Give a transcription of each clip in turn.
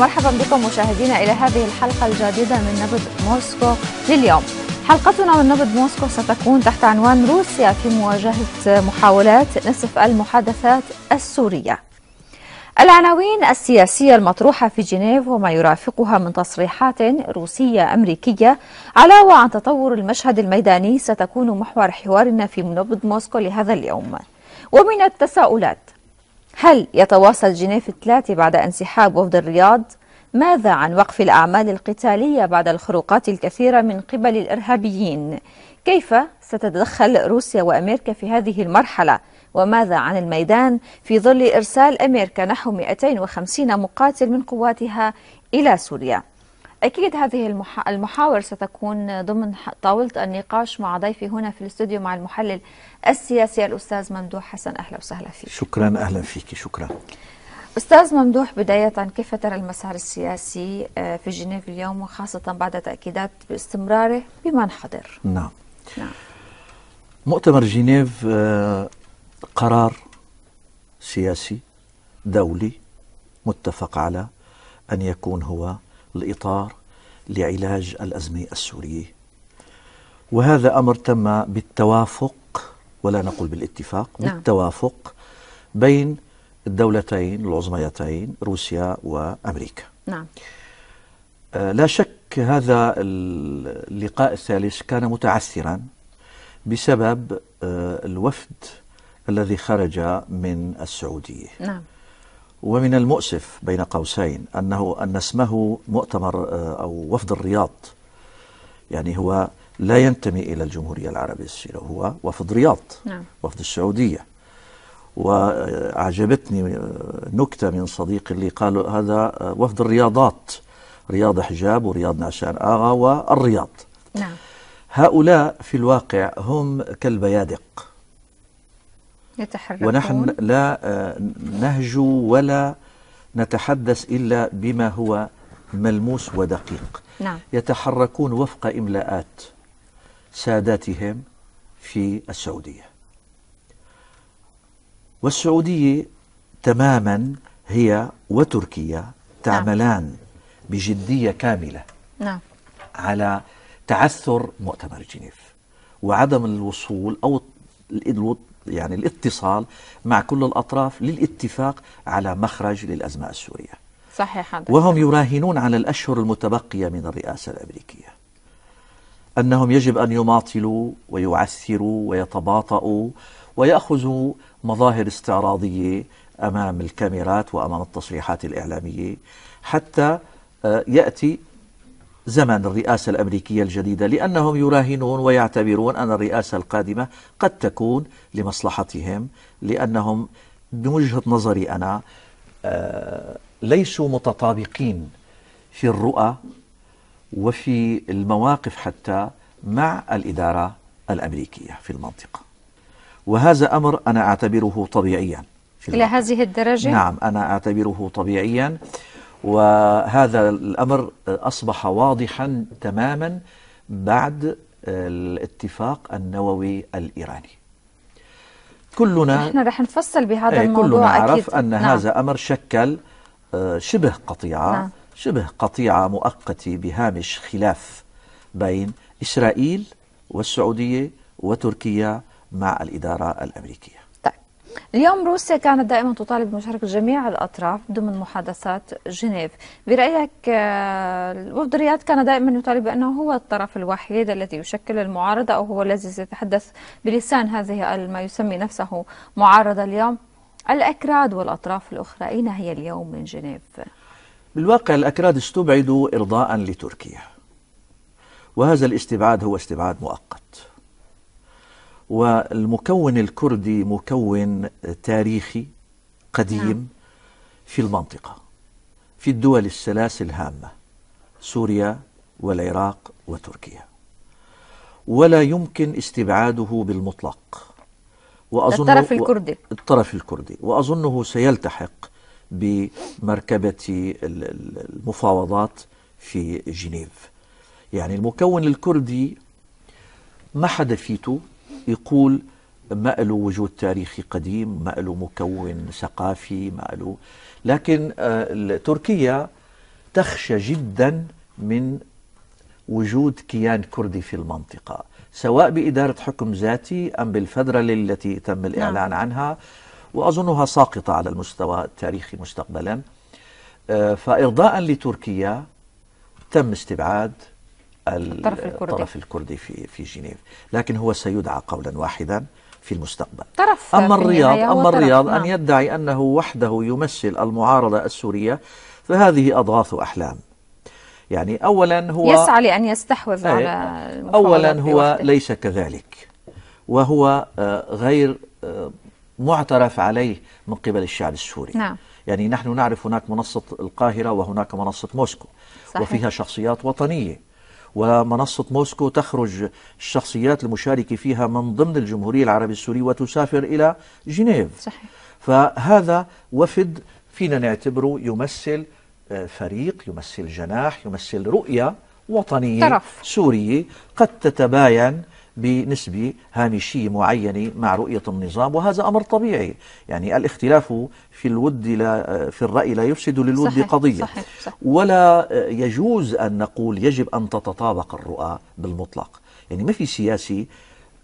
ومرحبا بكم مشاهدينا إلى هذه الحلقة الجديدة من نبض موسكو لليوم حلقتنا من نبض موسكو ستكون تحت عنوان روسيا في مواجهة محاولات نصف المحادثات السورية العناوين السياسية المطروحة في جنيف وما يرافقها من تصريحات روسية أمريكية علاوة عن تطور المشهد الميداني ستكون محور حوارنا في نبض موسكو لهذا اليوم ومن التساؤلات هل يتواصل جنيف الثلاثي بعد انسحاب وفد الرياض؟ ماذا عن وقف الأعمال القتالية بعد الخروقات الكثيرة من قبل الإرهابيين؟ كيف ستتدخل روسيا وأمريكا في هذه المرحلة؟ وماذا عن الميدان في ظل إرسال أمريكا نحو 250 مقاتل من قواتها إلى سوريا؟ أكيد هذه المحاور ستكون ضمن طاولة النقاش مع ضيفي هنا في الاستوديو مع المحلل السياسي الأستاذ ممدوح حسن أهلا وسهلا فيك شكرا أهلا فيك شكرا أستاذ ممدوح بداية كيف ترى المسار السياسي آه، في جنيف اليوم وخاصة بعد تأكيدات باستمراره بمن حضر نعم, نعم. مؤتمر جنيف آه، قرار سياسي دولي متفق على أن يكون هو الإطار لعلاج الأزمة السورية وهذا أمر تم بالتوافق ولا نقول بالاتفاق نعم. بالتوافق بين الدولتين العظميتين روسيا وأمريكا نعم آه، لا شك هذا اللقاء الثالث كان متعثرا بسبب آه، الوفد الذي خرج من السعودية نعم ومن المؤسف بين قوسين أنه أن اسمه مؤتمر آه، أو وفد الرياض يعني هو لا ينتمي إلى الجمهورية العربية السورية هو وفد رياض نعم. وفد السعودية وأعجبتني آه، نكتة من صديق اللي قال هذا آه، وفد الرياضات رياض حجاب ورياض نعشان آغا والرياض نعم. هؤلاء في الواقع هم كالبيادق يتحركون. ونحن لا آه، نهجو ولا نتحدث إلا بما هو ملموس ودقيق نعم. يتحركون وفق إملاءات ساداتهم في السعودية والسعودية تماما هي وتركيا نعم. تعملان نعم. بجدية كاملة نعم. على تعثر مؤتمر جنيف وعدم الوصول أو يعني الاتصال مع كل الأطراف للاتفاق على مخرج للأزمة السورية صحيح عندك. وهم يراهنون على الأشهر المتبقية من الرئاسة الأمريكية أنهم يجب أن يماطلوا ويعثروا ويتباطؤوا ويأخذوا مظاهر استعراضية أمام الكاميرات وأمام التصريحات الإعلامية حتى آه، يأتي زمن الرئاسة الأمريكية الجديدة لأنهم يراهنون ويعتبرون أن الرئاسة القادمة قد تكون لمصلحتهم لأنهم بوجهة نظري أنا آه، ليسوا متطابقين في الرؤى وفي المواقف حتى مع الإدارة الأمريكية في المنطقة وهذا أمر أنا أعتبره طبيعيا إلى هذه الدرجة؟ نعم أنا أعتبره طبيعيا وهذا الأمر أصبح واضحا تماما بعد الاتفاق النووي الإيراني كلنا نحن رح نفصل بهذا إيه، الموضوع كلنا عرف أكيد. أن نعم. هذا أمر شكل آه، شبه قطيعة نعم. شبه قطيعة مؤقتة بهامش خلاف بين إسرائيل والسعودية وتركيا مع الإدارة الأمريكية اليوم روسيا كانت دائما تطالب بمشاركة جميع الأطراف ضمن محادثات جنيف برأيك آه، الوفد الرياض كان دائما يطالب بأنه هو الطرف الوحيد الذي يشكل المعارضة أو هو الذي سيتحدث بلسان هذه ما يسمي نفسه معارضة اليوم الأكراد والأطراف الأخرى أين هي اليوم من جنيف؟ بالواقع الأكراد استبعدوا إرضاء لتركيا وهذا الاستبعاد هو استبعاد مؤقت والمكون الكردي مكون تاريخي قديم نعم. في المنطقة في الدول الثلاث الهامة سوريا والعراق وتركيا ولا يمكن استبعاده بالمطلق وأظن الطرف الكردي الطرف الكردي وأظنه سيلتحق بمركبة المفاوضات في جنيف يعني المكون الكردي ما حدا فيته يقول ما له وجود تاريخي قديم ما له مكون ثقافي ما له لكن آه، تركيا تخشى جدا من وجود كيان كردي في المنطقة سواء بإدارة حكم ذاتي أم بالفدرة التي تم نعم. الإعلان عنها وأظنها ساقطة على المستوى التاريخي مستقبلا آه، فإرضاء لتركيا تم استبعاد الطرف الكردي الطرف الكردي في في جنيف لكن هو سيدعى قولا واحدا في المستقبل طرف أما الرياض أما الرياض نعم. أن يدعي أنه وحده يمثل المعارضة السورية فهذه أضغاث أحلام يعني أولا هو يسعى لأن يستحوذ إيه، على أولا هو بوحده. ليس كذلك وهو آه، غير آه، معترف عليه من قبل الشعب السوري نعم. يعني نحن نعرف هناك منصة القاهرة وهناك منصة موسكو صحيح. وفيها شخصيات وطنية ومنصة موسكو تخرج الشخصيات المشاركة فيها من ضمن الجمهورية العربية السورية وتسافر إلى جنيف صحيح. فهذا وفد فينا نعتبره يمثل آه، فريق يمثل جناح يمثل رؤية وطنية طرف. سورية قد تتباين بنسبة هامشية معينة مع رؤية النظام وهذا أمر طبيعي يعني الاختلاف في الود لا في الرأي لا يفسد للود صحيح قضية صحيح صحيح ولا يجوز أن نقول يجب أن تتطابق الرؤى بالمطلق يعني ما في سياسي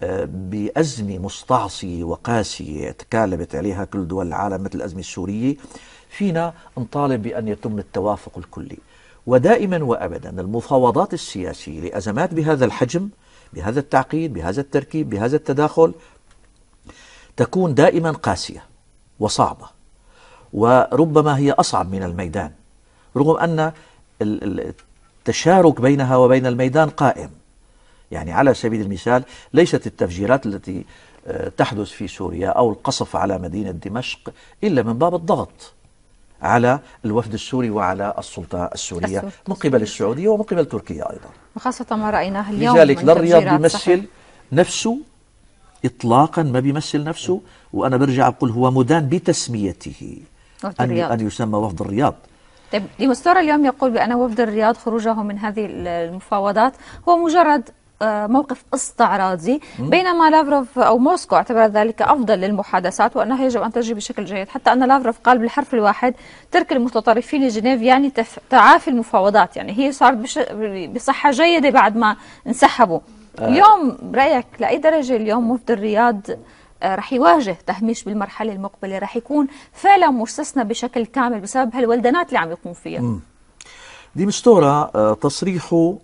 آه، بأزمة مستعصية وقاسية تكالبت عليها كل دول العالم مثل الأزمة السورية فينا نطالب بأن يتم التوافق الكلي ودائما وأبدا المفاوضات السياسية لأزمات بهذا الحجم بهذا التعقيد بهذا التركيب بهذا التداخل تكون دائما قاسية وصعبة وربما هي أصعب من الميدان رغم أن التشارك بينها وبين الميدان قائم يعني على سبيل المثال ليست التفجيرات التي آه، تحدث في سوريا أو القصف على مدينة دمشق إلا من باب الضغط على الوفد السوري وعلى السلطة السورية السلطة من قبل السعودية ومن قبل تركيا أيضا وخاصة ما رأيناه اليوم لذلك لا الرياض بيمثل صحيح. نفسه إطلاقا ما بيمثل نفسه وأنا برجع بقول هو مدان بتسميته أن, أن يسمى وفد الرياض طيب ديمستورا اليوم يقول بأن وفد الرياض خروجه من هذه المفاوضات هو مجرد آه، موقف استعراضي بينما لافروف أو موسكو اعتبر ذلك أفضل للمحادثات وأنها يجب أن تجري بشكل جيد حتى أن لافروف قال بالحرف الواحد ترك المتطرفين لجنيف يعني تعافي المفاوضات يعني هي صارت بصحة جيدة بعد ما انسحبوا آه. اليوم برأيك لأي درجة اليوم وفد الرياض آه، رح يواجه تهميش بالمرحلة المقبلة رح يكون فعلا مستثنى بشكل كامل بسبب هالولدنات اللي عم يقوم فيها دي مستورة تصريحه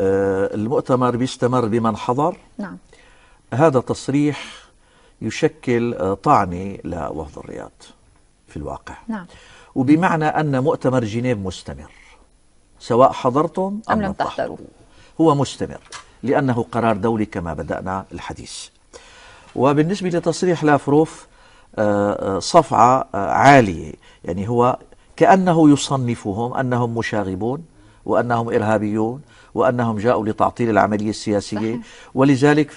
آه، المؤتمر بيستمر بمن حضر نعم هذا تصريح يشكل آه، طعنة لوفد الرياض في الواقع نعم وبمعنى أن مؤتمر جنيف مستمر سواء حضرتم أم لم تحضروا هو مستمر لأنه قرار دولي كما بدأنا الحديث وبالنسبة لتصريح لافروف آه، صفعة عالية يعني هو كأنه يصنفهم أنهم مشاغبون وأنهم إرهابيون وأنهم جاءوا لتعطيل العملية السياسية صحيح. ولذلك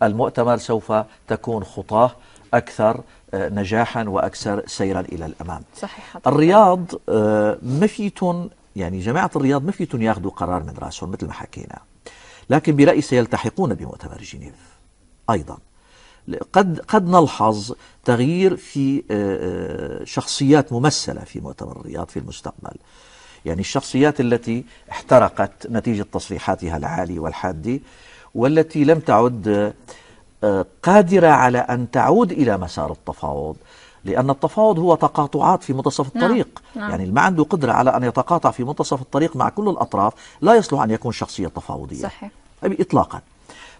فالمؤتمر سوف تكون خطاه أكثر آه، نجاحا وأكثر سيرا إلى الأمام صحيح الرياض آه، ما يعني جماعة الرياض ما ياخذوا قرار من رأسهم مثل ما حكينا لكن برأيي سيلتحقون بمؤتمر جنيف أيضا قد قد نلحظ تغيير في آه، شخصيات ممثله في مؤتمر الرياض في المستقبل يعني الشخصيات التي احترقت نتيجة تصريحاتها العالية والحادة والتي لم تعد آه، قادرة على أن تعود إلى مسار التفاوض لأن التفاوض هو تقاطعات في منتصف نعم، الطريق نعم. نعم. يعني اللي ما عنده قدرة على أن يتقاطع في منتصف الطريق مع كل الأطراف لا يصلح أن يكون شخصية تفاوضية صحيح. إطلاقا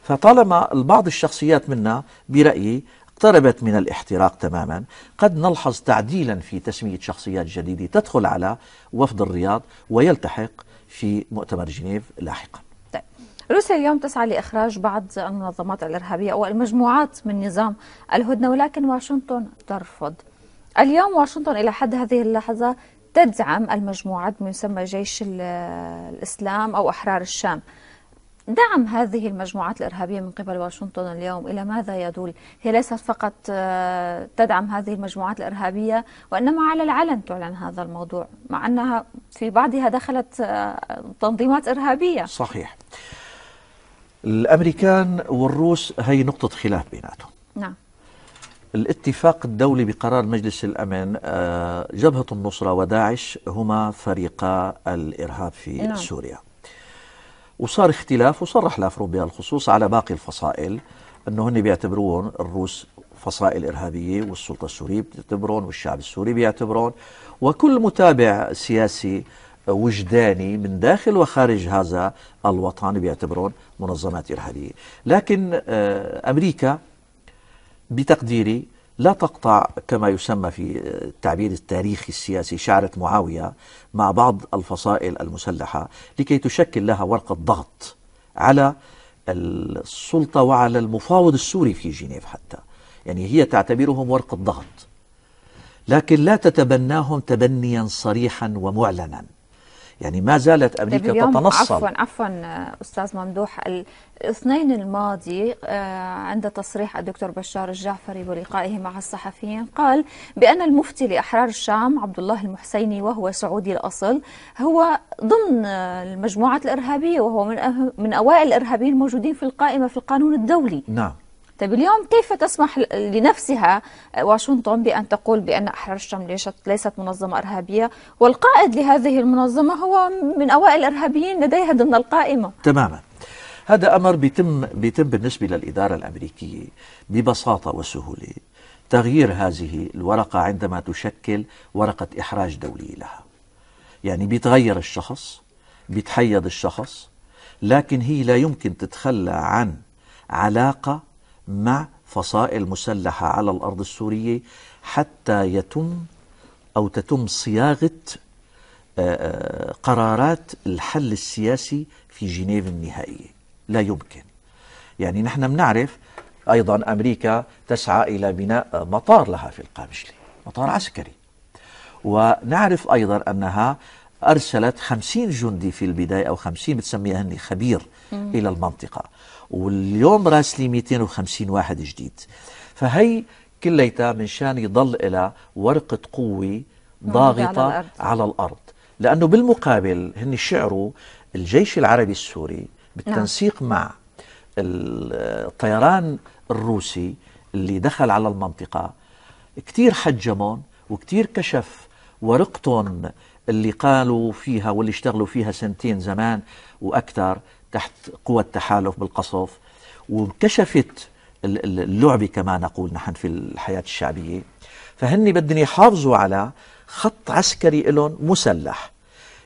فطالما البعض الشخصيات منا برأيي اقتربت من الاحتراق تماما قد نلحظ تعديلا في تسمية شخصيات جديدة تدخل على وفد الرياض ويلتحق في مؤتمر جنيف لاحقا طيب. روسيا اليوم تسعى لإخراج بعض المنظمات الإرهابية أو المجموعات من نظام الهدنة ولكن واشنطن ترفض اليوم واشنطن إلى حد هذه اللحظة تدعم المجموعات ما يسمى جيش الإسلام أو أحرار الشام دعم هذه المجموعات الإرهابية من قبل واشنطن اليوم إلى ماذا يدل؟ هي ليست فقط آه، تدعم هذه المجموعات الإرهابية وإنما على العلن تعلن هذا الموضوع مع أنها في بعضها دخلت آه، تنظيمات إرهابية صحيح الأمريكان والروس هي نقطة خلاف بيناتهم نعم الاتفاق الدولي بقرار مجلس الأمن آه، جبهة النصرة وداعش هما فريقا الإرهاب في نعم. سوريا وصار اختلاف وصرح لافرو بهالخصوص على باقي الفصائل انه هن بيعتبروهم الروس فصائل إرهابية والسلطة السورية بتعتبرون والشعب السوري بيعتبرون وكل متابع سياسي آه، وجداني من داخل وخارج هذا الوطن بيعتبرون منظمات إرهابية لكن آه، أمريكا بتقديري لا تقطع كما يسمى في التعبير التاريخي السياسي شعرة معاوية مع بعض الفصائل المسلحة لكي تشكل لها ورقة ضغط على السلطة وعلى المفاوض السوري في جنيف حتى يعني هي تعتبرهم ورقة ضغط لكن لا تتبناهم تبنيا صريحا ومعلنا يعني ما زالت امريكا طيب تتنصل عفوا عفوا آه، استاذ ممدوح الاثنين الماضي آه، عند تصريح الدكتور بشار الجعفري بلقائه مع الصحفيين قال بان المفتي لاحرار الشام عبد الله المحسيني وهو سعودي الاصل هو ضمن آه، المجموعات الارهابيه وهو من من اوائل الارهابيين الموجودين في القائمه في القانون الدولي نعم طيب اليوم كيف تسمح لنفسها آه، واشنطن بأن تقول بأن أحرار الشام ليست منظمة إرهابية والقائد لهذه المنظمة هو من أوائل الإرهابيين لديها ضمن القائمة تماما هذا أمر بيتم, بيتم بالنسبة للإدارة الأمريكية ببساطة وسهولة تغيير هذه الورقة عندما تشكل ورقة إحراج دولي لها يعني بيتغير الشخص بيتحيد الشخص لكن هي لا يمكن تتخلى عن علاقة مع فصائل مسلحة على الأرض السورية حتى يتم أو تتم صياغة آه، آه، قرارات الحل السياسي في جنيف النهائية لا يمكن يعني نحن بنعرف أيضا أمريكا تسعى إلى بناء مطار لها في القامشلي مطار عسكري ونعرف أيضا أنها أرسلت خمسين جندي في البداية أو خمسين بتسميها هني خبير مم. إلى المنطقة واليوم راسلي 250 واحد جديد فهي كليتها من شان يضل إلى ورقة قوة ضاغطة على الأرض. على الأرض لأنه بالمقابل هن شعروا الجيش العربي السوري نعم. بالتنسيق نعم. مع الطيران الروسي اللي دخل على المنطقة كتير حجمهم وكتير كشف ورقتهم اللي قالوا فيها واللي اشتغلوا فيها سنتين زمان وأكثر تحت قوة التحالف بالقصف وانكشفت اللعبة كما نقول نحن في الحياة الشعبية فهن بدهم يحافظوا على خط عسكري لهم مسلح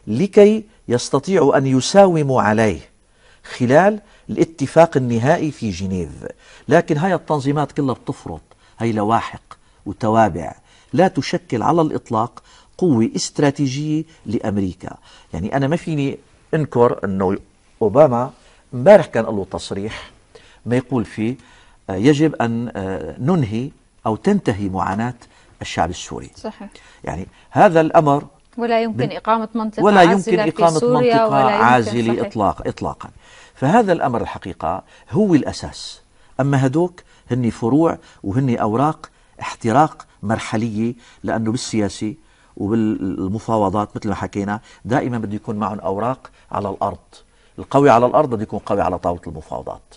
لكي يستطيعوا أن يساوموا عليه خلال الاتفاق النهائي في جنيف لكن هاي التنظيمات كلها بتفرط هي لواحق وتوابع لا تشكل على الإطلاق قوة استراتيجية لأمريكا يعني أنا ما فيني أنكر أنه أوباما امبارح كان له تصريح ما يقول فيه آه، يجب أن آه، ننهي أو تنتهي معاناة الشعب السوري صحيح. يعني هذا الأمر ولا يمكن إقامة منطقة ولا يمكن إقامة منطقة ولا يمكن عازلة إطلاق إطلاقا فهذا الأمر الحقيقة هو الأساس أما هدوك هني فروع وهني أوراق احتراق مرحلية لأنه بالسياسة وبالمفاوضات مثل ما حكينا دائما بده يكون معهم أوراق على الأرض القوي على الأرض بده يكون قوي على طاولة المفاوضات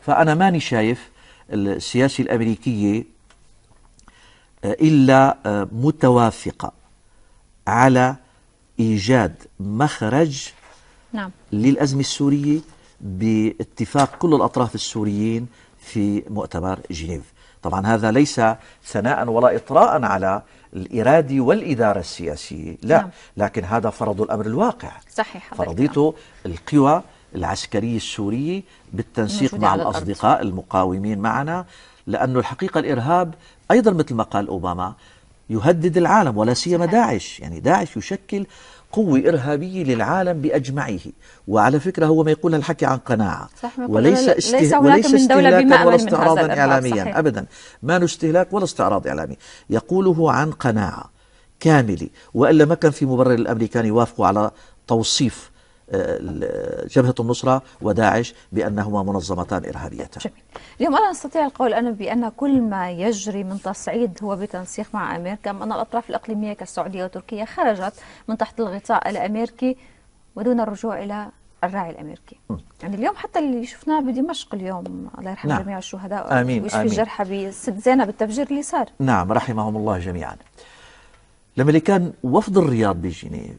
فأنا ماني شايف السياسة الأمريكية آه، إلا آه، متوافقة على إيجاد مخرج نعم. للأزمة السورية باتفاق كل الأطراف السوريين في مؤتمر جنيف طبعا هذا ليس ثناء ولا إطراء على الإرادي والإدارة السياسية لا نعم. لكن هذا فرض الأمر الواقع صحيح فرضيته القوى العسكرية السورية بالتنسيق مع الأصدقاء الأرض. المقاومين معنا لأنه الحقيقة الإرهاب أيضا مثل ما قال أوباما يهدد العالم ولا سيما داعش يعني داعش يشكل قوة إرهابية للعالم بأجمعه وعلى فكرة هو ما يقول الحكي عن قناعة صح وليس, استه... ليس وليس استهلاكا ولا استعراضا إعلاميا صحيح. أبدا ما استهلاك ولا استعراض إعلامي يقوله عن قناعة كاملة وإلا ما كان في مبرر الأمريكان يوافقوا على توصيف آه، جبهة النصرة وداعش بأنهما منظمتان إرهابيتان جميل اليوم أنا أستطيع القول أنا بأن كل ما يجري من تصعيد هو بتنسيق مع أمريكا أن الأطراف الإقليمية كالسعودية وتركيا خرجت من تحت الغطاء الأمريكي ودون الرجوع إلى الراعي الامريكي م. يعني اليوم حتى اللي شفناه بدمشق اليوم الله يرحم نعم. جميع الشهداء امين ويشفي آمين. الجرحى بست زينب التفجير اللي صار نعم رحمهم الله جميعا لما اللي كان وفد الرياض بجنيف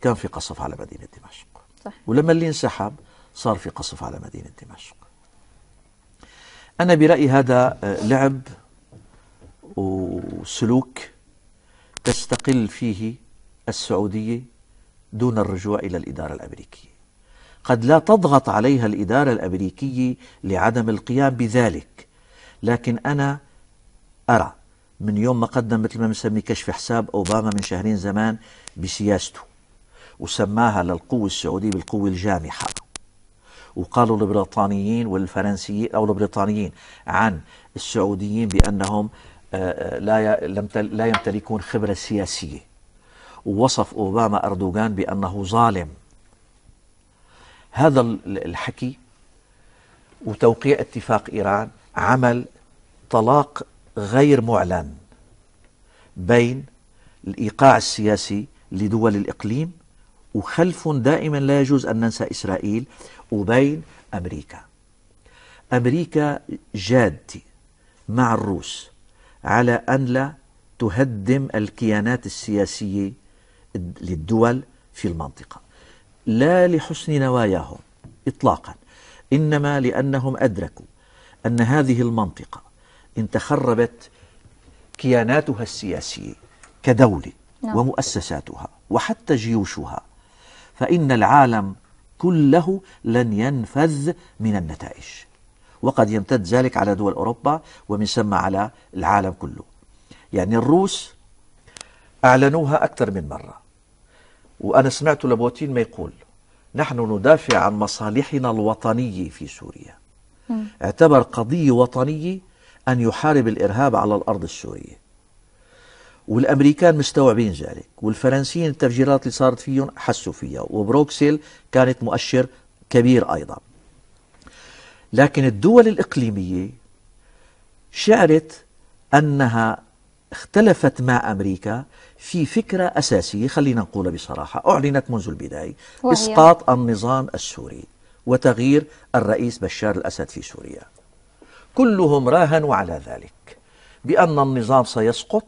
كان في قصف على مدينة دمشق صح. ولما اللي انسحب صار في قصف على مدينة دمشق أنا برأيي هذا آه، لعب وسلوك تستقل فيه السعودية دون الرجوع إلى الإدارة الأمريكية قد لا تضغط عليها الإدارة الأمريكية لعدم القيام بذلك لكن أنا أرى من يوم ما قدم مثل ما بنسميه كشف حساب أوباما من شهرين زمان بسياسته وسماها للقوة السعودية بالقوة الجامحة وقالوا البريطانيين والفرنسيين أو البريطانيين عن السعوديين بأنهم آه، آه، لا لم لا يمتلكون خبرة سياسية ووصف أوباما أردوغان بأنه ظالم هذا الحكي وتوقيع اتفاق إيران عمل طلاق غير معلن بين الإيقاع السياسي لدول الإقليم وخلف دائما لا يجوز أن ننسى إسرائيل وبين أمريكا أمريكا جادة مع الروس على أن لا تهدم الكيانات السياسية للدول في المنطقة لا لحسن نواياهم إطلاقا إنما لأنهم أدركوا أن هذه المنطقة إن تخربت كياناتها السياسية كدولة نعم. ومؤسساتها وحتى جيوشها فإن العالم كله لن ينفذ من النتائج وقد يمتد ذلك على دول أوروبا ومن ثم على العالم كله يعني الروس أعلنوها أكثر من مرة وأنا سمعت لبوتين ما يقول نحن ندافع عن مصالحنا الوطنية في سوريا اعتبر قضية وطنية أن يحارب الإرهاب على الأرض السورية والامريكان مستوعبين ذلك والفرنسيين التفجيرات اللي صارت فيهم حسوا فيها وبروكسل كانت مؤشر كبير ايضا لكن الدول الاقليميه شعرت انها اختلفت مع امريكا في فكره اساسيه خلينا نقولها بصراحه اعلنت منذ البدايه اسقاط النظام السوري وتغيير الرئيس بشار الاسد في سوريا كلهم راهنوا على ذلك بان النظام سيسقط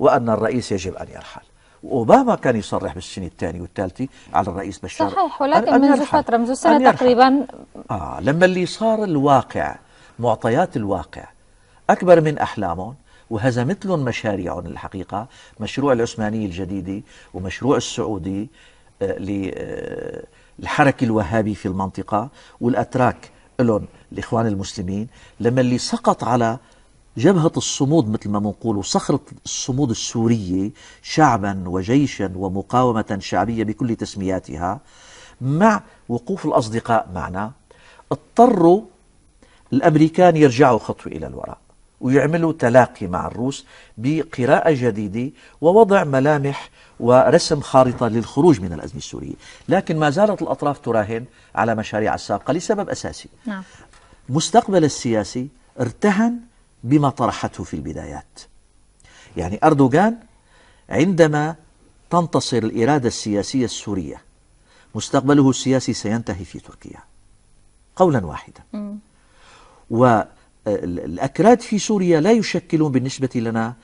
وأن الرئيس يجب أن يرحل وأوباما كان يصرح بالسنة الثانية والثالثة على الرئيس بشار صحيح ولكن منذ فترة منذ سنة تقريبا آه لما اللي صار الواقع معطيات الواقع أكبر من أحلامهم وهزمت لهم مشاريعهم الحقيقة مشروع العثمانية الجديدة ومشروع السعودي آه، للحركة آه، الوهابي في المنطقة والأتراك لهم الإخوان المسلمين لما اللي سقط على جبهة الصمود مثل ما بنقول وصخرة الصمود السورية شعبا وجيشا ومقاومة شعبية بكل تسمياتها مع وقوف الأصدقاء معنا اضطروا الأمريكان يرجعوا خطوة إلى الوراء ويعملوا تلاقي مع الروس بقراءة جديدة ووضع ملامح ورسم خارطة للخروج من الأزمة السورية لكن ما زالت الأطراف تراهن على مشاريع السابقة لسبب أساسي نعم. مستقبل السياسي ارتهن بما طرحته في البدايات يعني أردوغان عندما تنتصر الإرادة السياسية السورية مستقبله السياسي سينتهي في تركيا قولا واحدا والأكراد في سوريا لا يشكلون بالنسبة لنا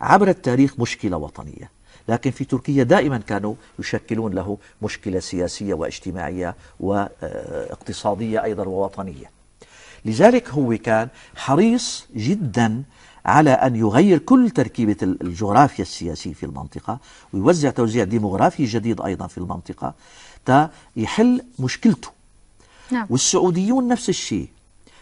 عبر التاريخ مشكلة وطنية لكن في تركيا دائما كانوا يشكلون له مشكلة سياسية واجتماعية واقتصادية أيضا ووطنية لذلك هو كان حريص جدا على أن يغير كل تركيبة الجغرافيا السياسية في المنطقة ويوزع توزيع ديموغرافي جديد أيضا في المنطقة تا يحل مشكلته نعم. والسعوديون نفس الشيء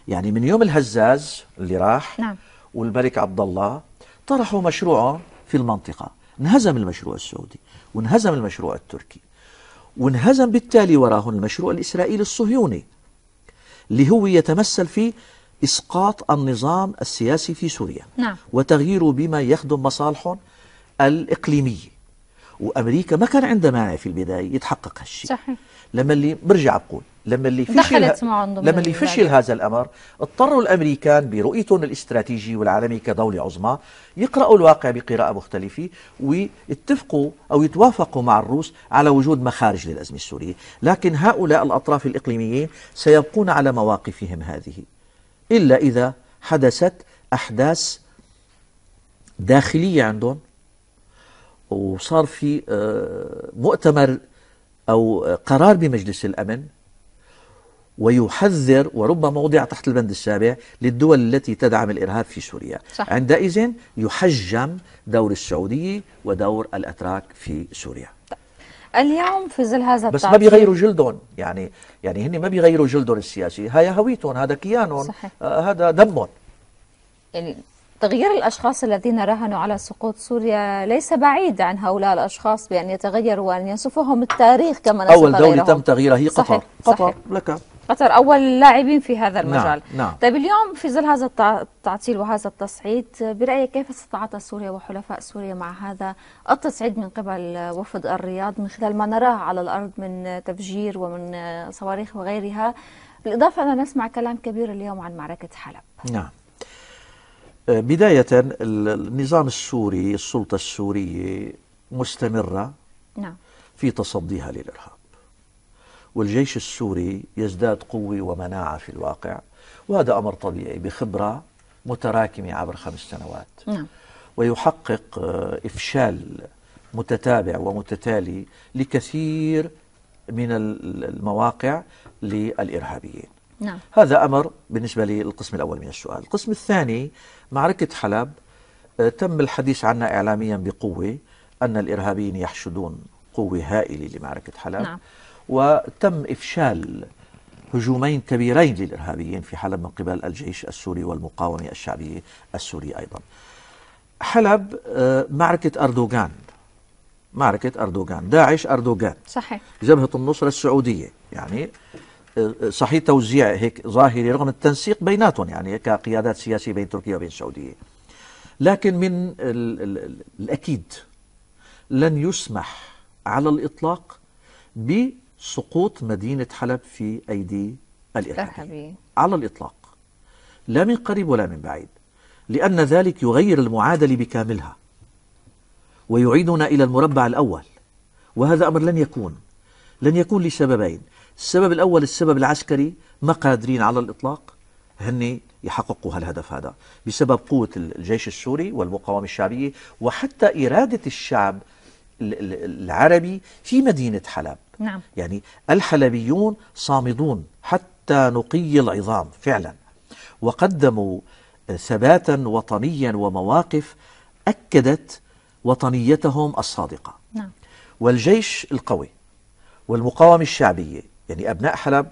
يعني من يوم الهزاز اللي راح نعم. والملك عبد الله طرحوا مشروعهم في المنطقة انهزم المشروع السعودي وانهزم المشروع التركي وانهزم بالتالي وراهن المشروع الإسرائيلي الصهيوني اللي هو يتمثل في إسقاط النظام السياسي في سوريا نعم. وتغييره بما يخدم مصالحهم الإقليمية وأمريكا ما كان عندها معنى في البداية يتحقق هالشيء صحيح لما اللي برجع بقول لما اللي فشل لما اللي فشل هذا الامر اضطروا الامريكان برؤيتهم الاستراتيجي والعالمي كدوله عظمى يقراوا الواقع بقراءه مختلفه ويتفقوا او يتوافقوا مع الروس على وجود مخارج للازمه السوريه، لكن هؤلاء الاطراف الاقليميين سيبقون على مواقفهم هذه الا اذا حدثت احداث داخليه عندهم وصار في آه، مؤتمر او قرار بمجلس الامن ويحذر وربما وضع تحت البند السابع للدول التي تدعم الإرهاب في سوريا صح. عندئذ يحجم دور السعودية ودور الأتراك في سوريا اليوم في ظل هذا بس ما بيغيروا جلدهم يعني يعني هن ما بيغيروا جلدهم السياسي هاي هويتهم هذا كيانهم آه هذا دمهم يعني تغيير الأشخاص الذين راهنوا على سقوط سوريا ليس بعيد عن هؤلاء الأشخاص بأن يتغيروا وأن ينصفهم التاريخ كما نسف أول دولة تم تغييرها هي قطر صحيح. قطر صحيح. لك قطر أول اللاعبين في هذا نعم، المجال نعم. نعم. طيب اليوم في ظل هذا التعطيل وهذا التصعيد برأيك كيف استطاعت سوريا وحلفاء سوريا مع هذا التصعيد من قبل وفد الرياض من خلال ما نراه على الأرض من تفجير ومن صواريخ وغيرها بالإضافة أن نسمع كلام كبير اليوم عن معركة حلب نعم آه، بداية النظام السوري السلطة السورية مستمرة نعم. في تصديها للإرهاب والجيش السوري يزداد قوة ومناعة في الواقع وهذا أمر طبيعي بخبرة متراكمة عبر خمس سنوات نعم. ويحقق آه، إفشال متتابع ومتتالي لكثير من المواقع للإرهابيين نعم. هذا أمر بالنسبة للقسم الأول من السؤال القسم الثاني معركة حلب آه، تم الحديث عنها إعلاميا بقوة أن الإرهابيين يحشدون قوة هائلة لمعركة حلب نعم. وتم إفشال هجومين كبيرين للإرهابيين في حلب من قبل الجيش السوري والمقاومة الشعبية السورية أيضا حلب آه، معركة أردوغان معركة أردوغان داعش أردوغان صحيح جبهة النصرة السعودية يعني آه، آه، صحيح توزيع هيك ظاهري رغم التنسيق بيناتهم يعني كقيادات سياسية بين تركيا وبين السعودية لكن من الـ الـ الأكيد لن يسمح على الإطلاق ب سقوط مدينة حلب في أيدي الإرهابيين على الإطلاق لا من قريب ولا من بعيد لأن ذلك يغير المعادلة بكاملها ويعيدنا إلى المربع الأول وهذا أمر لن يكون لن يكون لسببين السبب الأول السبب العسكري ما قادرين على الإطلاق هن يحققوا هالهدف هذا بسبب قوة الجيش السوري والمقاومة الشعبية وحتى إرادة الشعب العربي في مدينة حلب نعم. يعني الحلبيون صامدون حتى نقي العظام فعلا وقدموا آه، ثباتا وطنيا ومواقف أكدت وطنيتهم الصادقة نعم. والجيش القوي والمقاومة الشعبية يعني أبناء حلب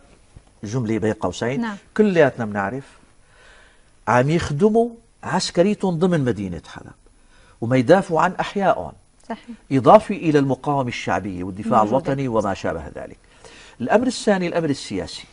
جملة بين قوسين نعم. كلياتنا بنعرف عم يخدموا عسكريتهم ضمن مدينة حلب وما يدافعوا عن أحيائهم صحيح. إضافة إلى المقاومة الشعبية والدفاع موجودة. نعم. الوطني وما شابه ذلك الأمر الثاني الأمر السياسي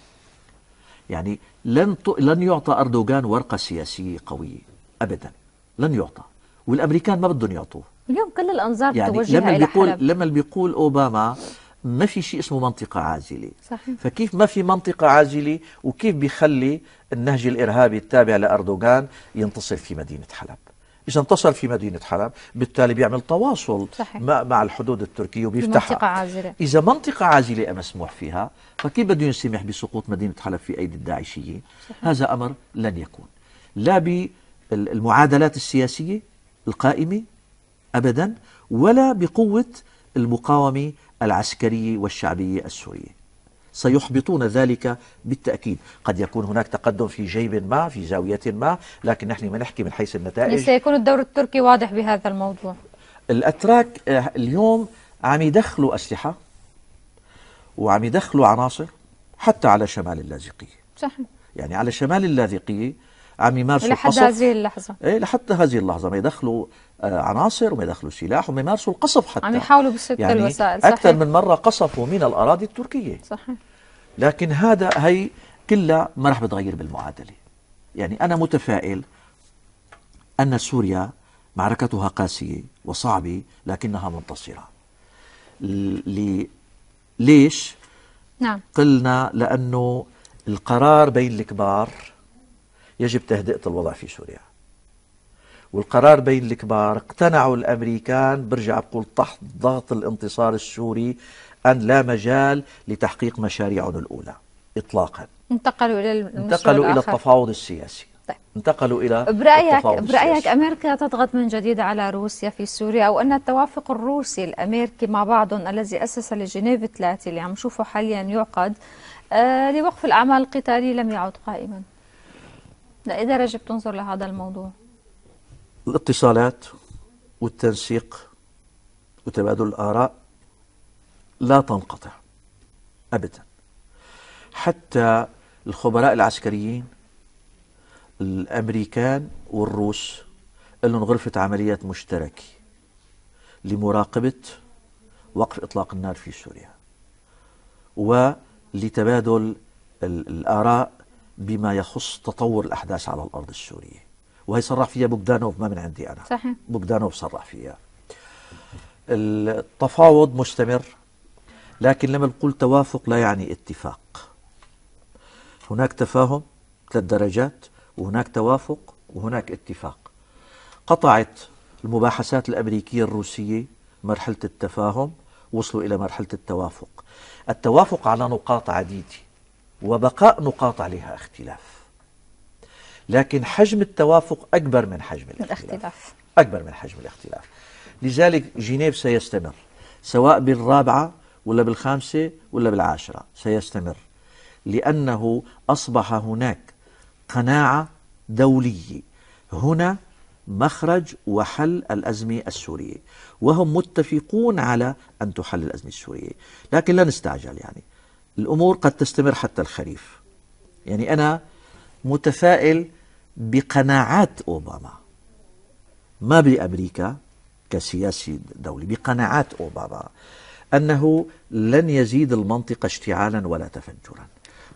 يعني لن ط... لن يعطى أردوغان ورقة سياسية قوية أبدا لن يعطى والأمريكان ما بدهم يعطوه اليوم كل الأنظار يعني توجهها لما إلى بيقول حلب. لما بيقول أوباما ما في شيء اسمه منطقة عازلة صحيح. فكيف ما في منطقة عازلة وكيف بيخلي النهج الإرهابي التابع لأردوغان ينتصر في مدينة حلب إذا انتصر في مدينة حلب بالتالي بيعمل تواصل صحيح. مع الحدود التركية وبيفتحها منطقة عازلة إذا منطقة عازلة مسموح فيها فكيف بده ينسمح بسقوط مدينة حلب في أيدي الداعشيين هذا أمر لن يكون لا بالمعادلات السياسية القائمة أبدا ولا بقوة المقاومة العسكرية والشعبية السورية سيحبطون ذلك بالتأكيد قد يكون هناك تقدم في جيب ما في زاوية ما لكن نحن ما نحكي من حيث النتائج يعني سيكون الدور التركي واضح بهذا الموضوع الأتراك آه، اليوم عم يدخلوا أسلحة وعم يدخلوا عناصر حتى على شمال اللاذقية صحيح يعني على شمال اللاذقية عم يمارسوا لحد هذه اللحظة إيه لحتى هذه اللحظة ما يدخلوا آه، عناصر وما يدخلوا سلاح وما يمارسوا القصف حتى عم يحاولوا بشتى يعني الوسائل صحيح اكثر من مره قصفوا من الاراضي التركيه صحيح لكن هذا هي كلها ما راح بتغير بالمعادله يعني انا متفائل ان سوريا معركتها قاسيه وصعبه لكنها منتصره لي ليش نعم قلنا لانه القرار بين الكبار يجب تهدئه الوضع في سوريا والقرار بين الكبار اقتنعوا الامريكان برجع بقول تحت ضغط الانتصار السوري ان لا مجال لتحقيق مشاريعهم الاولى اطلاقا انتقلوا الى انتقلوا الى التفاوض السياسي طيب. انتقلوا الى برايك برايك السياسي. امريكا تضغط من جديد على روسيا في سوريا او ان التوافق الروسي الامريكي مع بعضهم الذي اسس لجنيف 3 اللي عم نشوفه يعني حاليا يعقد آه لوقف الاعمال القتاليه لم يعد قائما لا اذا رجب تنظر لهذا الموضوع الاتصالات والتنسيق وتبادل الآراء لا تنقطع أبدا حتى الخبراء العسكريين الأمريكان والروس لهم غرفة عمليات مشتركة لمراقبة وقف إطلاق النار في سوريا ولتبادل الآراء بما يخص تطور الأحداث على الأرض السورية وهي صرح فيها بوغدانوف ما من عندي أنا صحيح بوغدانوف صرح فيها التفاوض مستمر لكن لما نقول توافق لا يعني اتفاق هناك تفاهم ثلاث درجات وهناك توافق وهناك اتفاق قطعت المباحثات الأمريكية الروسية مرحلة التفاهم وصلوا إلى مرحلة التوافق التوافق على نقاط عديدة وبقاء نقاط عليها اختلاف لكن حجم التوافق أكبر من حجم الاختلاف, الاختلاف. أكبر من حجم الاختلاف لذلك جنيف سيستمر سواء بالرابعة ولا بالخامسة ولا بالعاشرة سيستمر لأنه أصبح هناك قناعة دولية هنا مخرج وحل الأزمة السورية وهم متفقون على أن تحل الأزمة السورية لكن لا نستعجل يعني الأمور قد تستمر حتى الخريف يعني أنا متفائل بقناعات أوباما ما بأمريكا كسياسي دولي بقناعات أوباما أنه لن يزيد المنطقة اشتعالا ولا تفجرا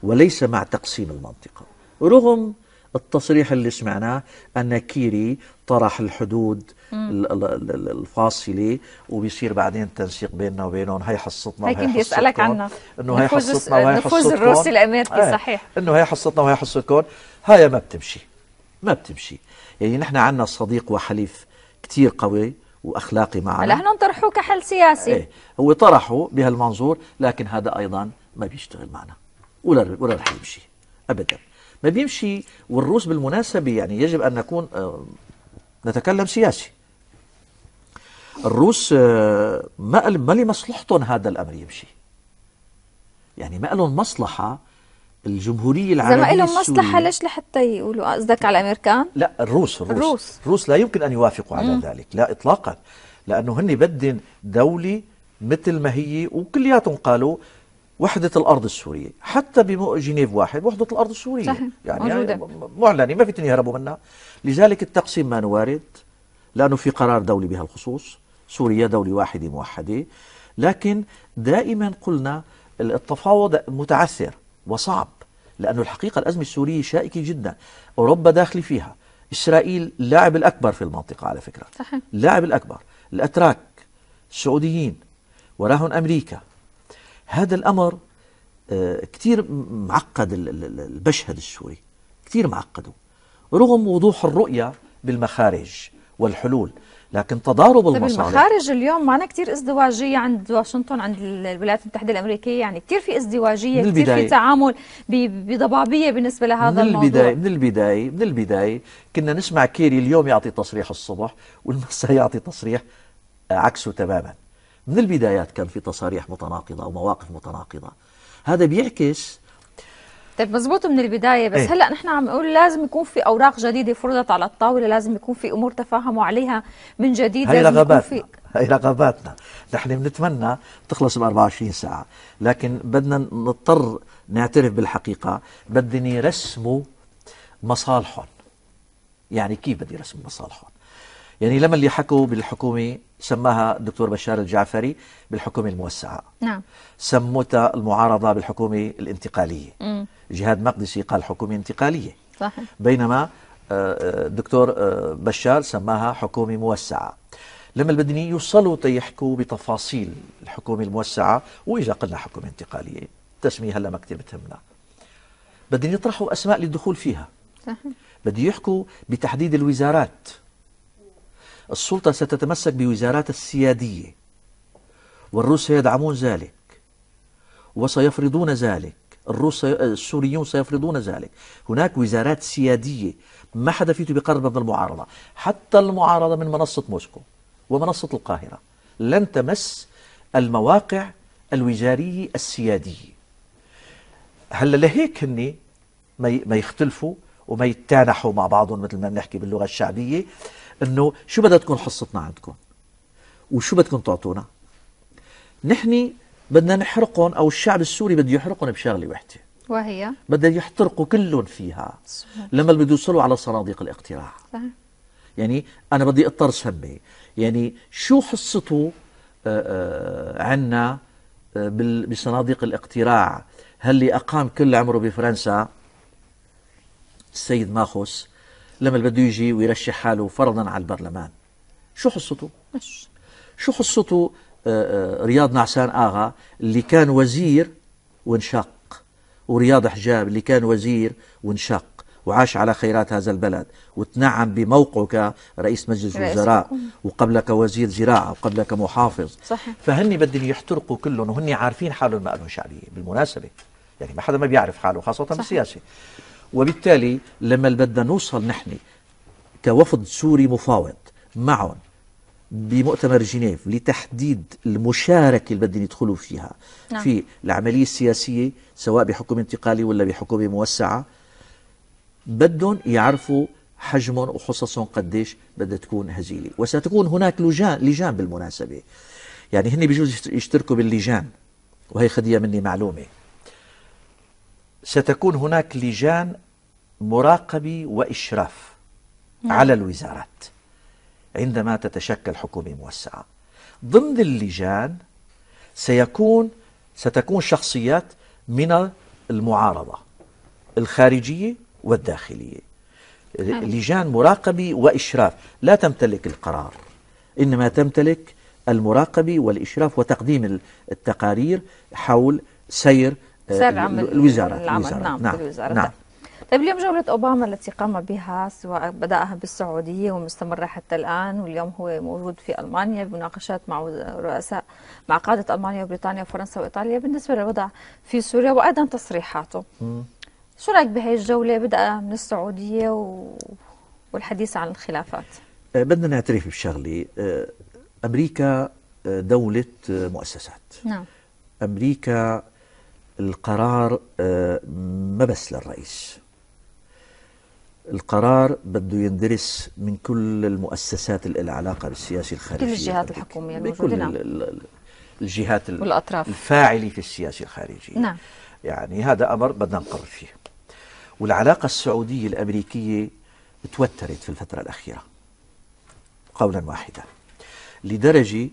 وليس مع تقسيم المنطقة رغم التصريح اللي سمعناه أن كيري طرح الحدود الفاصلة وبيصير بعدين تنسيق بيننا وبينهم هي حصتنا هيك بدي أسألك عنها إنه هي حصتنا وهي حصتكم النفوذ الروسي الأمريكي إيه. صحيح إنه هي حصتنا وهي حصتكم هاي ما بتمشي ما بتمشي يعني نحن عندنا صديق وحليف كتير قوي واخلاقي معنا هلا نطرحه كحل سياسي ايه هو طرحه بهالمنظور لكن هذا ايضا ما بيشتغل معنا ولا ولا رح يمشي ابدا ما بيمشي والروس بالمناسبه يعني يجب ان نكون آه، نتكلم سياسي الروس آه، ما ما لمصلحتهم هذا الامر يمشي يعني ما لهم مصلحه الجمهوريه العربيه زي ما لهم مصلحه ليش لحتى يقولوا آه، قصدك على الامريكان؟ لا الروس الروس الروس, الروس لا يمكن ان يوافقوا على مم. ذلك لا اطلاقا لانه هن بدن دوله مثل ما هي وكلياتهم قالوا وحدة الأرض السورية حتى بجنيف واحد وحدة الأرض السورية صحيح. يعني, يعني موجودة. معلنة ما في يهربوا منها لذلك التقسيم ما وارد لأنه في قرار دولي بهالخصوص سوريا دولة واحدة موحدة لكن دائما قلنا التفاوض متعثر وصعب لأنه الحقيقة الأزمة السورية شائكة جدا أوروبا داخل فيها إسرائيل اللاعب الأكبر في المنطقة على فكرة صحيح. اللاعب الأكبر الأتراك السعوديين وراهن أمريكا هذا الأمر آه، كثير معقد المشهد السوري كثير معقده رغم وضوح الرؤية بالمخارج والحلول لكن تضارب طيب، المصالح طيب المخارج اليوم معنا كثير ازدواجيه عند واشنطن عند الولايات المتحده الامريكيه يعني كثير في ازدواجيه كثير في تعامل بضبابيه بالنسبه لهذا من الموضوع البداية من البدايه من البدايه كنا نسمع كيري اليوم يعطي تصريح الصبح والمساء يعطي تصريح آه، عكسه تماما من البدايات كان في تصاريح متناقضه ومواقف متناقضه هذا بيعكس طيب مظبوط من البدايه بس ايه؟ هلا نحن عم نقول لازم يكون في اوراق جديده فرضت على الطاوله لازم يكون في امور تفاهموا عليها من جديد هي لازم رغباتنا. في هي رغباتنا نحن بنتمنى تخلص ب 24 ساعه لكن بدنا نضطر نعترف بالحقيقه بدهم يرسموا مصالحهم يعني كيف بدي يرسموا مصالحهم يعني لما اللي حكوا بالحكومة سماها الدكتور بشار الجعفري بالحكومة الموسعة نعم سموتها المعارضة بالحكومة الانتقالية مم. جهاد مقدسي قال حكومة انتقالية صحيح بينما الدكتور آه، آه، آه، بشار سماها حكومة موسعة لما البدني يوصلوا تيحكوا بتفاصيل الحكومة الموسعة وإذا قلنا حكومة انتقالية تسمية هلا ما بتهمنا بدهم يطرحوا أسماء للدخول فيها صحيح بده يحكوا بتحديد الوزارات السلطة ستتمسك بوزارات السيادية والروس سيدعمون ذلك وسيفرضون ذلك الروس السوريون سيفرضون ذلك هناك وزارات سيادية ما حدا فيتو بقرب من المعارضة حتى المعارضة من منصة موسكو ومنصة القاهرة لن تمس المواقع الوزارية السيادية هلا لهيك هني ما يختلفوا وما يتانحوا مع بعضهم مثل ما بنحكي باللغة الشعبية انه شو بدها تكون حصتنا عندكم وشو بدكم تعطونا نحن بدنا نحرقهم او الشعب السوري بده يحرقهم بشغله وحده وهي بده يحترقوا كلهم فيها لما بده يوصلوا على صناديق الاقتراع صح. يعني انا بدي اضطر سمي يعني شو حصته آه، آه، عنا آه، بصناديق الاقتراع هل اللي اقام كل عمره بفرنسا السيد ماخوس لما بده يجي ويرشح حاله فرضا على البرلمان شو حصته؟ مش. شو حصته آه، آه، رياض نعسان آغا اللي كان وزير وانشق ورياض حجاب اللي كان وزير وانشق وعاش على خيرات هذا البلد وتنعم بموقعه كرئيس مجلس الوزراء وقبلك وزير زراعة وقبلك محافظ صحيح. فهني بدهم يحترقوا كلهم وهني عارفين حالهم ما لهم شعبية بالمناسبة يعني ما حدا ما بيعرف حاله خاصة صحيح. بالسياسة وبالتالي لما بدنا نوصل نحن كوفد سوري مفاوض معهم بمؤتمر جنيف لتحديد المشاركة اللي بدهم يدخلوا فيها نعم. في العملية السياسية سواء بحكم انتقالي ولا بحكومه موسعة بدهم يعرفوا حجمهم وحصصهم قديش بدها تكون هزيلة وستكون هناك لجان, لجان بالمناسبة يعني هن بيجوز يشتركوا باللجان وهي خدية مني معلومة ستكون هناك لجان مراقبة وإشراف نعم. على الوزارات عندما تتشكل حكومة موسعة ضمن اللجان سيكون ستكون شخصيات من المعارضة الخارجية والداخلية نعم. لجان مراقبة وإشراف لا تمتلك القرار إنما تمتلك المراقبة والإشراف وتقديم التقارير حول سير آه، سر عمل الوزارات العمل الوزارات نعم, نعم الوزارات نعم. طيب اليوم جولة أوباما التي قام بها سواء بدأها بالسعودية ومستمرة حتى الآن واليوم هو موجود في ألمانيا بمناقشات مع رؤساء مع قادة ألمانيا وبريطانيا وفرنسا وإيطاليا بالنسبة للوضع في سوريا وأيضا تصريحاته م. شو رأيك بهي الجولة بدأ من السعودية و... والحديث عن الخلافات آه، بدنا نعترف بشغلة آه، أمريكا دولة مؤسسات نعم أمريكا القرار آه، ما بس للرئيس القرار بده يندرس من كل المؤسسات اللي لها علاقه بالسياسه الخارجيه كل الجهات الحكوميه الموجوده نعم الجهات والاطراف الفاعله في السياسه الخارجيه نعم يعني هذا امر بدنا نقرر فيه والعلاقه السعوديه الامريكيه توترت في الفتره الاخيره قولا واحدا لدرجه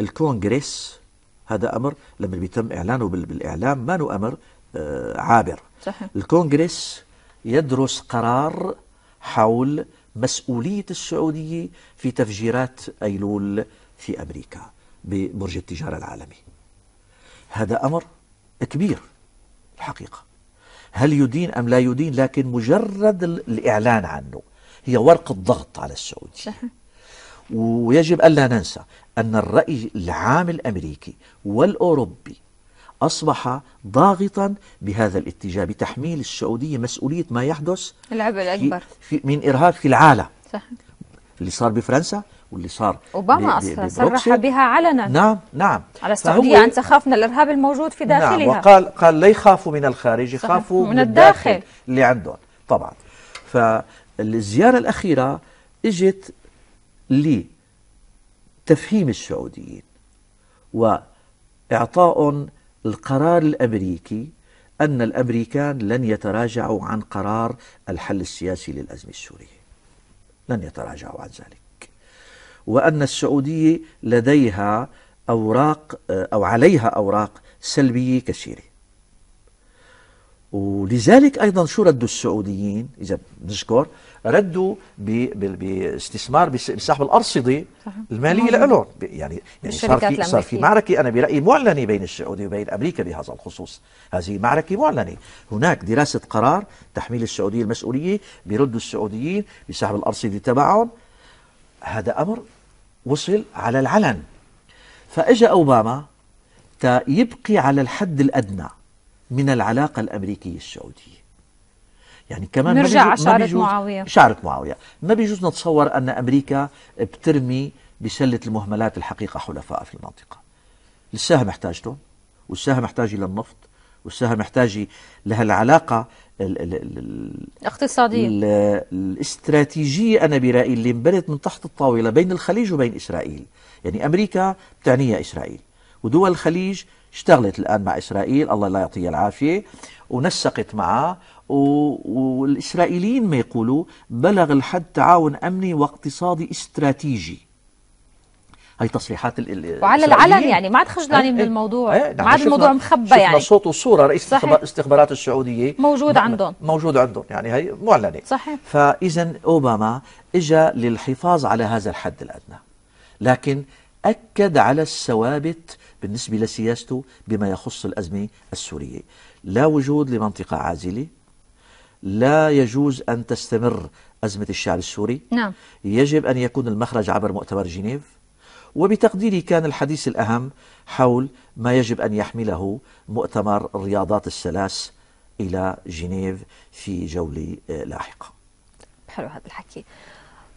الكونغرس هذا أمر لما بيتم إعلانه بالإعلام ما له أمر آه، عابر صحيح. الكونغرس يدرس قرار حول مسؤولية السعودية في تفجيرات أيلول في أمريكا ببرج التجارة العالمي هذا أمر كبير الحقيقة هل يدين أم لا يدين لكن مجرد الإعلان عنه هي ورقة ضغط على السعودية ويجب ألا ننسى أن الرأي العام الأمريكي والأوروبي أصبح ضاغطا بهذا الاتجاه بتحميل السعودية مسؤولية ما يحدث العبء الأكبر في, في من إرهاب في العالم صحيح. اللي صار بفرنسا واللي صار اوباما اصلا صرح بها علنا نعم نعم على السعوديه ان تخاف من الارهاب الموجود في نعم، داخلها نعم وقال قال لا يخافوا من الخارج يخافوا من, من الداخل, الداخل اللي عندهم طبعا فالزياره الاخيره اجت لي تفهيم السعوديين واعطاء القرار الامريكي ان الامريكان لن يتراجعوا عن قرار الحل السياسي للازمه السوريه. لن يتراجعوا عن ذلك. وان السعوديه لديها اوراق او عليها اوراق سلبيه كثيره. ولذلك ايضا شو ردوا السعوديين اذا بنذكر ردوا باستثمار بسحب الارصده الماليه لهم يعني يعني صار في صار في معركه انا برايي معلنه بين السعوديه وبين امريكا بهذا الخصوص هذه معركه معلنه هناك دراسه قرار تحميل السعوديه المسؤوليه برد السعوديين بسحب الارصده تبعهم هذا امر وصل على العلن فاجا اوباما تا يبقي على الحد الادنى من العلاقة الأمريكية السعودية يعني كمان نرجع على شعرة معاوية شعرة معاوية ما بيجوز نتصور أن أمريكا بترمي بسلة المهملات الحقيقة حلفاء في المنطقة لساها محتاجتهم والساها محتاجة للنفط والساها محتاجة لهالعلاقة الاقتصادية الاستراتيجية أنا برأيي اللي انبنت من تحت الطاولة بين الخليج وبين إسرائيل يعني أمريكا بتعنيها إسرائيل ودول الخليج اشتغلت الآن مع إسرائيل الله لا يعطيها العافية ونسقت معها والإسرائيليين ما يقولوا بلغ الحد تعاون أمني واقتصادي استراتيجي هي تصريحات ال وعلى العلن يعني ما عاد خجلانين إيه، من إيه. الموضوع إيه، ما عاد الموضوع مخبى يعني صوت وصوره رئيس الاستخبارات السعوديه موجود نعم، عندهم موجود عندهم يعني هي معلنه صحيح فاذا اوباما اجى للحفاظ على هذا الحد الادنى لكن اكد على الثوابت بالنسبة لسياسته بما يخص الأزمة السورية لا وجود لمنطقة عازلة لا يجوز أن تستمر أزمة الشعب السوري نعم. يجب أن يكون المخرج عبر مؤتمر جنيف وبتقديري كان الحديث الأهم حول ما يجب أن يحمله مؤتمر الرياضات الثلاث إلى جنيف في جولة لاحقة حلو هذا الحكي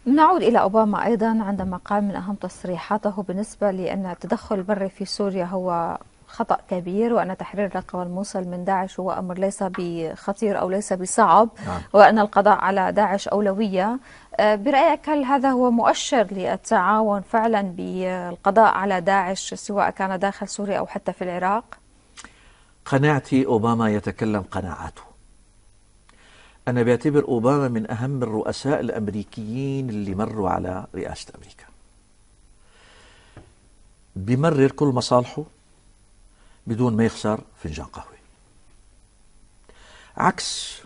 نعود إلى أوباما أيضا عندما قال من أهم تصريحاته بالنسبة لأن التدخل البري في سوريا هو خطأ كبير وأن تحرير رقم الموصل من داعش هو أمر ليس بخطير أو ليس بصعب نعم. وأن القضاء على داعش أولوية آه، برأيك هل هذا هو مؤشر للتعاون فعلا بالقضاء على داعش سواء كان داخل سوريا أو حتى في العراق؟ قناعتي أوباما يتكلم قناعته أنا بعتبر أوباما من أهم الرؤساء الأمريكيين اللي مروا على رئاسة أمريكا بمرر كل مصالحه بدون ما يخسر فنجان قهوة عكس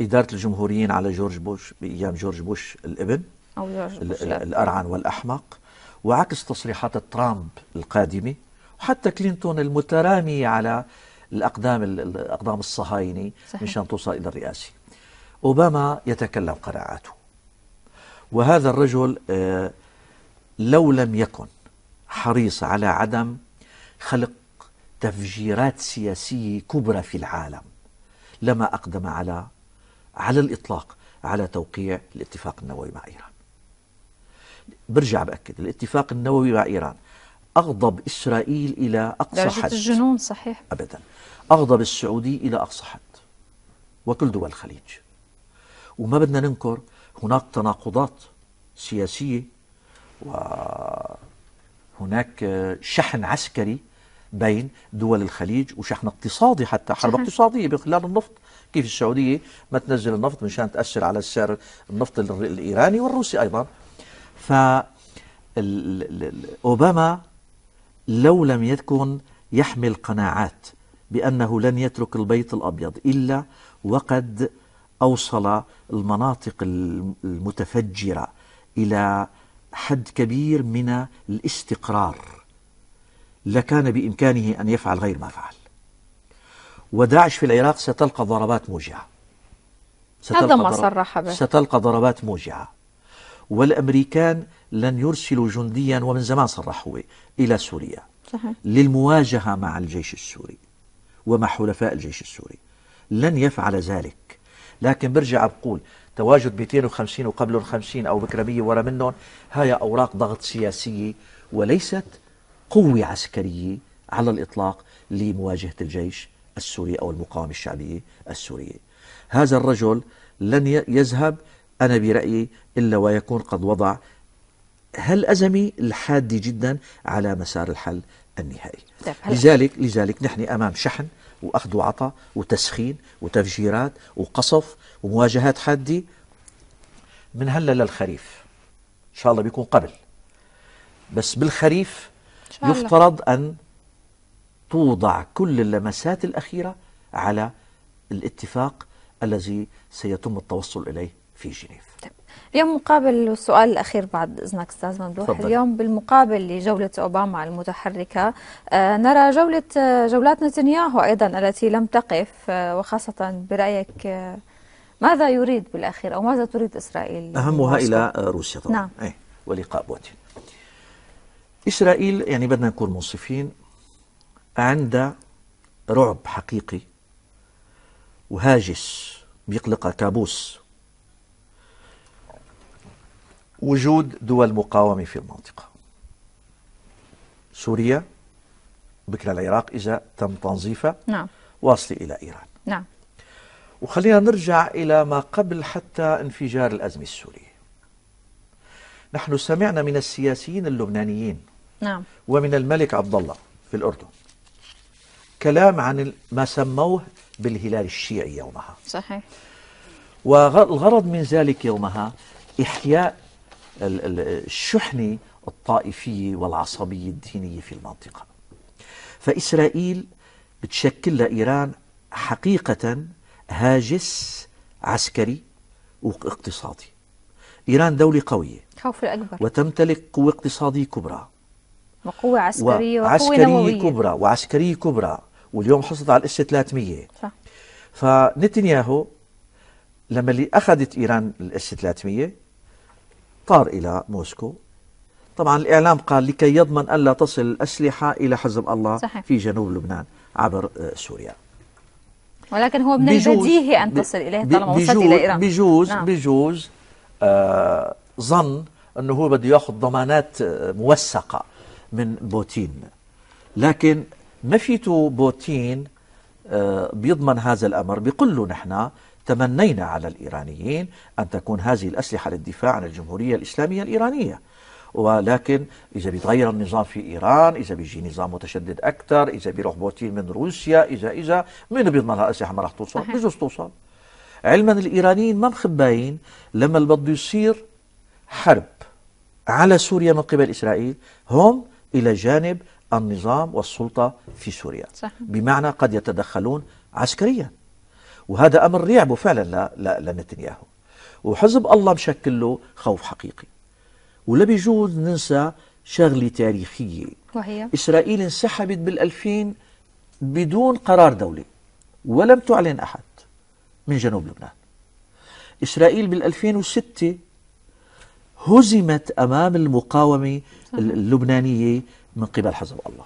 إدارة الجمهوريين على جورج بوش بأيام جورج بوش الابن أو جورج بوش الأرعن والأحمق وعكس تصريحات ترامب القادمة وحتى كلينتون المترامية على الأقدام الأقدام الصهاينة مشان توصل إلى الرئاسة أوباما يتكلم قناعاته وهذا الرجل آه، لو لم يكن حريص على عدم خلق تفجيرات سياسية كبرى في العالم لما أقدم على على الإطلاق على توقيع الاتفاق النووي مع إيران برجع بأكد الاتفاق النووي مع إيران أغضب إسرائيل إلى أقصى درجة حد الجنون صحيح أبدا أغضب السعودي إلى أقصى حد وكل دول الخليج وما بدنا ننكر هناك تناقضات سياسية وهناك شحن عسكري بين دول الخليج وشحن اقتصادي حتى حرب اقتصادية بخلال النفط كيف السعودية ما تنزل النفط مشان تأثر على السعر النفط الإيراني والروسي أيضا ف أوباما لو لم يكن يحمل قناعات بأنه لن يترك البيت الأبيض إلا وقد أوصل المناطق المتفجرة إلى حد كبير من الاستقرار لكان بإمكانه أن يفعل غير ما فعل وداعش في العراق ستلقى ضربات موجعة ستلقى هذا ما صرح به ستلقى ضربات موجعة والأمريكان لن يرسلوا جنديا ومن زمان صرحوا إلى سوريا صحيح. للمواجهة مع الجيش السوري ومع حلفاء الجيش السوري لن يفعل ذلك لكن برجع بقول تواجد 250 وقبل 50 أو بكرمية ورا منهم هاي أوراق ضغط سياسية وليست قوة عسكرية على الإطلاق لمواجهة الجيش السوري أو المقاومة الشعبية السورية هذا الرجل لن يذهب أنا برأيي إلا ويكون قد وضع هالأزمة الحادة جدا على مسار الحل النهائي طيب لذلك لذلك نحن أمام شحن واخذ وعطاء وتسخين وتفجيرات وقصف ومواجهات حاده من هلا للخريف ان شاء الله بيكون قبل بس بالخريف يفترض ان توضع كل اللمسات الاخيره على الاتفاق الذي سيتم التوصل اليه في جنيف طيب. اليوم مقابل السؤال الأخير بعد إذنك أستاذ ممدوح فضل. اليوم بالمقابل لجولة أوباما المتحركة آه، نرى جولة آه، جولات نتنياهو أيضا التي لم تقف آه، وخاصة برأيك ماذا يريد بالأخير أو ماذا تريد إسرائيل أهمها إلى روسيا طبعا نعم. أيه. ولقاء بوتين إسرائيل يعني بدنا نكون منصفين عند رعب حقيقي وهاجس بيقلق كابوس وجود دول مقاومة في المنطقة سوريا بكرة العراق إذا تم تنظيفها نعم. واصلة إلى إيران نعم. وخلينا نرجع إلى ما قبل حتى انفجار الأزمة السورية نحن سمعنا من السياسيين اللبنانيين نعم. ومن الملك عبد الله في الأردن كلام عن ما سموه بالهلال الشيعي يومها صحيح والغرض من ذلك يومها إحياء الشحنة الطائفية والعصبية الدينية في المنطقة فإسرائيل بتشكل لإيران حقيقة هاجس عسكري واقتصادي إيران دولة قوية خوف الأكبر وتمتلك قوة اقتصادية كبرى وقوة عسكرية وقوة عسكرية نووية. كبرى وعسكرية كبرى واليوم حصلت على الاس 300 صح فنتنياهو لما اللي أخذت إيران الاس 300 طار إلى موسكو طبعا الإعلام قال لكي يضمن ألا تصل الأسلحة إلى حزب الله صحيح. في جنوب لبنان عبر آه، سوريا ولكن هو من البديهي أن تصل إليه طالما وصلت إلى إيران بجوز نعم. بجوز آه ظن أنه هو بده يأخذ ضمانات آه، موثقة من بوتين لكن ما فيتو بوتين آه بيضمن هذا الأمر بيقول له نحن تمنينا على الإيرانيين أن تكون هذه الأسلحة للدفاع عن الجمهورية الإسلامية الإيرانية ولكن إذا بيتغير النظام في إيران إذا بيجي نظام متشدد أكثر إذا بيروح بوتين من روسيا إذا إذا مين بيضمن هالأسلحة ما راح توصل بجوز توصل علما الإيرانيين ما مخباين لما بده يصير حرب على سوريا من قبل إسرائيل هم إلى جانب النظام والسلطة في سوريا صح. بمعنى قد يتدخلون عسكرياً وهذا امر يعبه فعلا لنتنياهو وحزب الله مشكل له خوف حقيقي ولا بيجوز ننسى شغله تاريخيه وهي اسرائيل انسحبت بال2000 بدون قرار دولي ولم تعلن احد من جنوب لبنان اسرائيل بال2006 هزمت امام المقاومه اللبنانيه من قبل حزب الله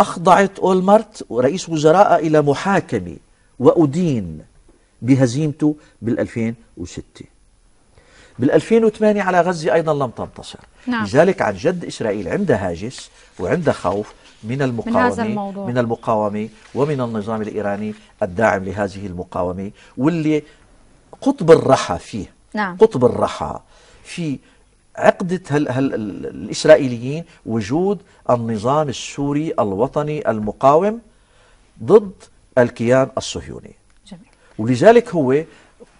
أخضعت أولمرت ورئيس وزراء إلى محاكمة وأدين بهزيمته بال2006 بال2008 على غزة أيضا لم تنتصر نعم. لذلك عن جد إسرائيل عندها هاجس وعندها خوف من المقاومة من, هذا الموضوع. من المقاومة ومن النظام الإيراني الداعم لهذه المقاومة واللي قطب الرحى فيه نعم. قطب الرحى في عقدة هل هل الإسرائيليين وجود النظام السوري الوطني المقاوم ضد الكيان الصهيوني جميل. ولذلك هو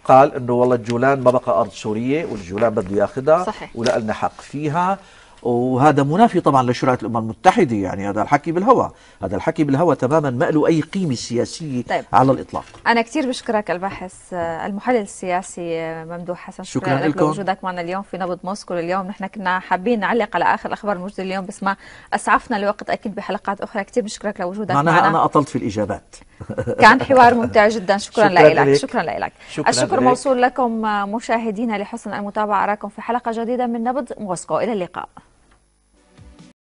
قال انه والله الجولان ما بقى ارض سوريه والجولان بده ياخذها ولا لنا حق فيها وهذا منافي طبعا لشرعة الأمم المتحدة يعني هذا الحكي بالهوى هذا الحكي بالهوى تماما ما له أي قيمة سياسية طيب. على الإطلاق أنا كثير بشكرك الباحث آه، المحلل السياسي آه، ممدوح حسن شكرا لك وجودك معنا اليوم في نبض موسكو اليوم نحن كنا حابين نعلق على آخر الأخبار الموجودة اليوم بس ما أسعفنا الوقت أكيد بحلقات أخرى كثير بشكرك لوجودك معناها معنا. أنا أطلت في الإجابات كان حوار ممتع جدا شكرا, شكرا لك شكرا لك الشكر موصول لكم آه، مشاهدينا لحسن المتابعة أراكم في حلقة جديدة من نبض موسكو إلى اللقاء